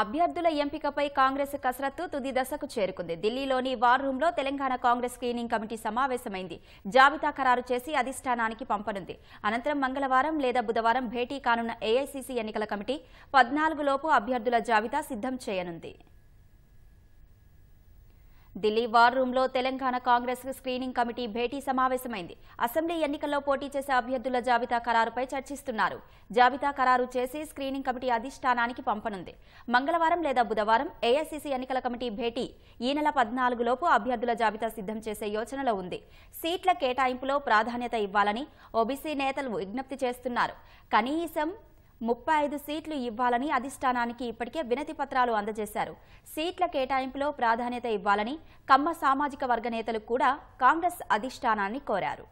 అభ్యర్థుల ఎంపికపై కాంగ్రెస్ కసరత్తు తుది దశకు చేరుకుంది ఢిల్లీలోని వార్ లో తెలంగాణ కాంగ్రెస్ స్క్రీనింగ్ కమిటీ సమావేశమైంది జాబితా ఖరారు చేసి అధిష్టానానికి పంపనుంది అనంతరం మంగళవారం లేదా బుధవారం భేటీ కానున్న ఏఐసీసీ ఎన్నికల కమిటీ పద్నాలుగు లోపు అభ్యర్థుల జాబితా సిద్ధం చేయనుంది ఢిల్లీ వార్ లో తెలంగాణ కాంగ్రెస్ స్క్రీనింగ్ కమిటీ భేటీ సమావేశమైంది అసెంబ్లీ ఎన్నికల్లో పోటీ చేసే అభ్యర్థుల జాబితా ఖరారుపై చర్చిస్తున్నారు జాబితా ఖరారు చేసి స్క్రీనింగ్ కమిటీ అధిష్టానానికి పంపనుంది మంగళవారం లేదా బుధవారం ఏఐసీసీ ఎన్నికల కమిటీ భేటీ ఈ నెల పద్నాలుగులోపు అభ్యర్థుల జాబితా సిద్ధం చేసే యోచనలో ఉంది సీట్ల కేటాయింపులో ప్రాధాన్యత ఇవ్వాలని ఓబీసీ నేతలు విజ్ఞప్తి చేస్తున్నారు కనీసం ముప్పై ఐదు సీట్లు ఇవ్వాలని అధిష్టానానికి ఇప్పటికే వినతి పత్రాలు అందజేశారు సీట్ల కేటాయింపులో ప్రాధాన్యత ఇవ్వాలని కమ్మ సామాజిక వర్గ నేతలు కూడా కాంగ్రెస్ అధిష్టానాన్ని కోరారు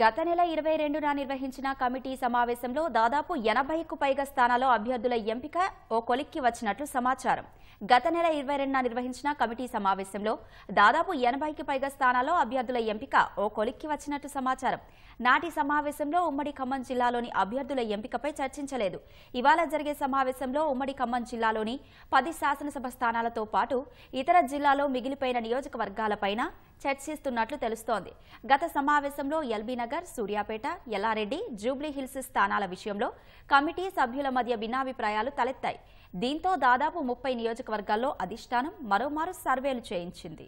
గత నెల ఇరవై రెండున నిర్వహించిన కమిటీ సమావేశంలో దాదాపు ఎనభైకు పైగా స్థానాల్లో అభ్యర్థుల ఎంపిక ఓ కొలిక్కి వచ్చినట్లు సమాచారం గత నెల ఇరవై రెండున నిర్వహించిన కమిటీ సమావేశంలో దాదాపు ఎనభైకి పైగా స్థానాల్లో అభ్యర్థుల ఎంపిక ఓ కొలిక్కి వచ్చినట్లు సమాచారం నాటి సమావేశంలో ఉమ్మడి ఖమ్మం జిల్లాలోని అభ్యర్థుల ఎంపికపై చర్చించలేదు ఇవాళ జరిగే సమావేశంలో ఉమ్మడి ఖమ్మం జిల్లాలోని పది శాసనసభ స్థానాలతో పాటు ఇతర జిల్లాలో మిగిలిపోయిన నియోజకవర్గాలపైన చర్చిస్తున్నట్లు తెలుస్తోంది గత సమావేశంలో ఎల్బీనగర్ సూర్యాపేట ఎల్లారెడ్డి జూబ్లీహిల్స్ స్థానాల విషయంలో కమిటీ సభ్యుల మధ్య భిన్నాభిప్రాయాలు తలెత్తాయి దీంతో దాదాపు ముప్పై నియోజకవర్గాల్లో అధిష్టానం మరోమారు సర్వేలు చేయించింది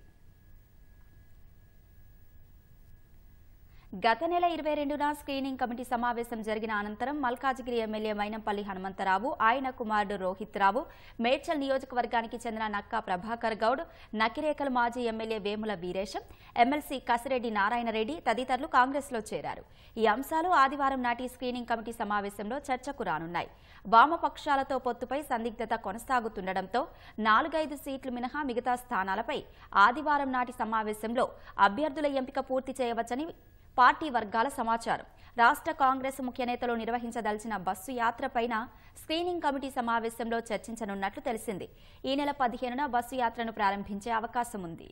గత నెల ఇరవై రెండున స్క్రీనింగ్ కమిటీ సమావేశం జరిగిన అనంతరం మల్కాజిగిరి ఎమ్మెల్యే మైనంపల్లి హనుమంతరావు ఆయన కుమారుడు రోహిత్ రావు మేడ్చల్ నియోజకవర్గానికి చెందిన నక్కా ప్రభాకర్ గౌడ్ నకిరేకల మాజీ ఎమ్మెల్యే వేముల వీరేశం ఎమ్మెల్సీ కసిరెడ్డి నారాయణరెడ్డి తదితరులు కాంగ్రెస్లో చేరారు ఈ అంశాలు ఆదివారం నాటి స్క్రీనింగ్ కమిటీ సమావేశంలో చర్చకు రానున్నాయి వామపక్షాలతో పొత్తుపై సందిగ్ధత కొనసాగుతుండటంతో నాలుగైదు సీట్లు మినహా మిగతా స్థానాలపై ఆదివారం నాటి సమావేశంలో అభ్యర్థుల ఎంపిక పూర్తి చేయవచ్చని పార్టీ వర్గాల సమాచారం రాష్ట్ర కాంగ్రెస్ ముఖ్యనేతలు నిర్వహించదలిచిన బస్సు యాత్రపైన స్క్రీనింగ్ కమిటీ సమావేశంలో చర్చించనున్నట్లు తెలిసింది ఈ నెల పదిహేనున బస్సు యాత్రను ప్రారంభించే అవకాశం ఉంది